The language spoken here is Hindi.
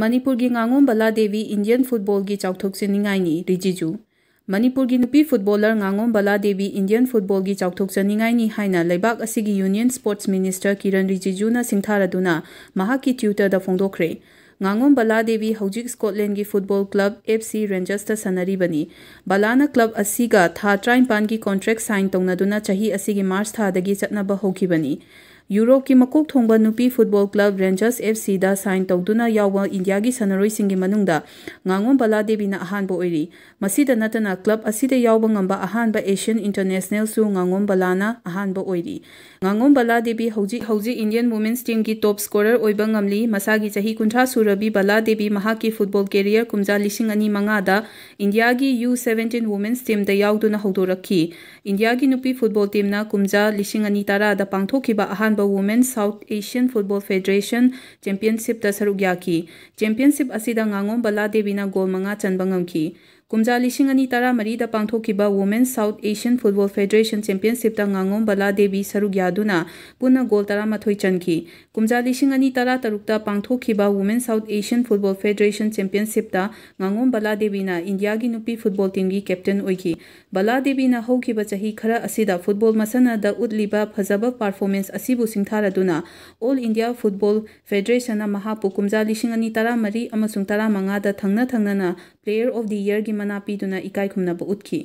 मणिपुर की गांगों बला देवी इंडियन फुटबॉल की चौथोक्सनी रिजिजु मनपुर की नुपी फुटबॉलर गांगों बला देवी इंडियन फुटबॉल की चौथोक्सनी यूनियन स्पोर्ट्स मिनिस्टर किरण रिजिजुना की ट्विटर फोंदोखे गांगों बला देवी हौजिक Scotland football club F C Rangers सनरीबी बला क्लब अगर था ट्राइपान की कॉन्ट्रेक्ट साइन तौन चाही मार्च था चब होनी ꯌꯨꯔꯣꯞꯀꯤ ꯃꯀꯣꯛ ꯊꯣꯡꯕ ꯅꯨꯄꯤ ꯐꯨꯠꯕꯣꯜ ꯀ꯭ꯂꯕ ꯔꯦꯟꯖꯔꯁ ꯑꯦꯐ ꯁꯤꯗ ꯁꯥꯏꯟ ꯇꯧꯗꯨꯅ ꯌꯥꯎꯕ ꯏꯟꯗꯤꯌꯥꯒꯤ ꯁꯥꯟꯅꯔꯣꯏꯁꯤꯡꯒꯤ ꯃꯅꯨꯡꯗ ꯉꯥꯉꯣꯝ ꯕꯂꯥꯗꯦꯕꯤꯅ ꯑꯍꯥꯟꯕ ꯑꯣꯏꯔꯤ ꯃꯁꯤꯗ ꯅꯠꯇꯅ ꯀ꯭ꯂꯕ ꯑꯁꯤꯗ ꯌꯥꯎꯕ ꯉꯝꯕ ꯑꯍꯥꯟꯕ ꯑꯦꯁꯤꯌꯟ ꯏꯟꯇꯔꯅꯦꯁꯅꯦꯜꯁꯨ ꯉꯥꯉꯣꯝ ꯕꯂꯥꯅ ꯑꯍꯥꯟꯕ ꯑꯣꯏꯔꯤ ꯉꯥꯉꯣꯝ ꯕꯂꯥꯗꯦꯕꯤ ꯍꯧꯖꯤꯛ ꯍꯧꯖꯤꯛ ꯏꯟꯗꯤꯌꯟ ꯋꯨꯃꯦꯟꯁ ꯇꯤꯝꯒꯤ ꯇꯣꯞ ꯁ꯭ꯀꯣꯔꯔ ꯑꯣꯏꯕ ꯉꯝꯂꯤ ꯃꯁꯥꯒꯤ ꯆꯍꯤ ꯀꯨꯟꯊ꯭ꯔꯥ ꯁꯨꯔꯕꯤ ꯕꯂꯥꯗꯦꯕꯤ ꯃꯍꯥꯛꯀꯤ ꯐꯨꯠꯕꯣꯜ ꯀꯦꯔꯤꯌꯔ ꯀꯨꯝꯖꯥ ꯂꯤꯁꯤꯡ ꯑꯅꯤ ꯃꯉꯥꯗ ꯏꯟꯗꯤꯌꯥꯒꯤ ꯌꯨ ꯁꯦꯚꯦꯟꯇꯤꯟ ꯋꯨꯃꯦꯟꯁ ꯇꯤꯝꯗ ꯌꯥꯎꯗꯨꯅ ꯍꯧꯗꯣꯔꯛꯈꯤ ꯏꯟꯗꯤꯌꯥꯒꯤ ꯅꯨꯄꯤ ꯐꯨꯠꯕꯣꯜ ꯇꯤꯝꯅ ꯀꯨꯝꯖꯥ ꯂꯤꯁꯤꯡ ꯑꯅꯤ ꯇꯔꯥꯗ ꯄꯥꯡꯊꯣꯛꯈꯤꯕ ꯑꯍꯥꯟꯕ ꯁꯥꯟꯅꯕ women South Asian football federation ꯆꯦꯝꯄꯤꯌꯟꯁꯤꯞꯇ ꯁꯔꯨꯛ ꯌꯥꯈꯤ ꯆꯦꯝꯄꯤꯌꯟꯁꯤꯞ ꯑꯁꯤꯗ ꯉꯥꯉꯣꯝ ꯕꯂꯥ ꯗꯦꯕꯤꯅ ꯒꯣꯜ ꯃꯉꯥ ꯆꯟꯕ ꯉꯝꯈꯤ कुमजा लिंग तरमरी पाथोब women South Asian football federation championship ताोम बला देवी सरुक यादू पुनः गोल तरह चलखी कुमजा लिंग तरह तरुक पाथोब women South Asian football federation championship ताोम बला देवी इंडिया की नुपी फुटबॉल टीम की कैप्टन बला देवी होगी चाह खर फुटबॉल मसनद उत्ब फजब पारफोमेंसारद्न ऑल इंडिया फुटबॉल फेडरेशन कुमजा लिंग तरमरी तरह मंगा थना प्लेयर ऑफ द इयर की mana pi duna ikai kumna ba utki.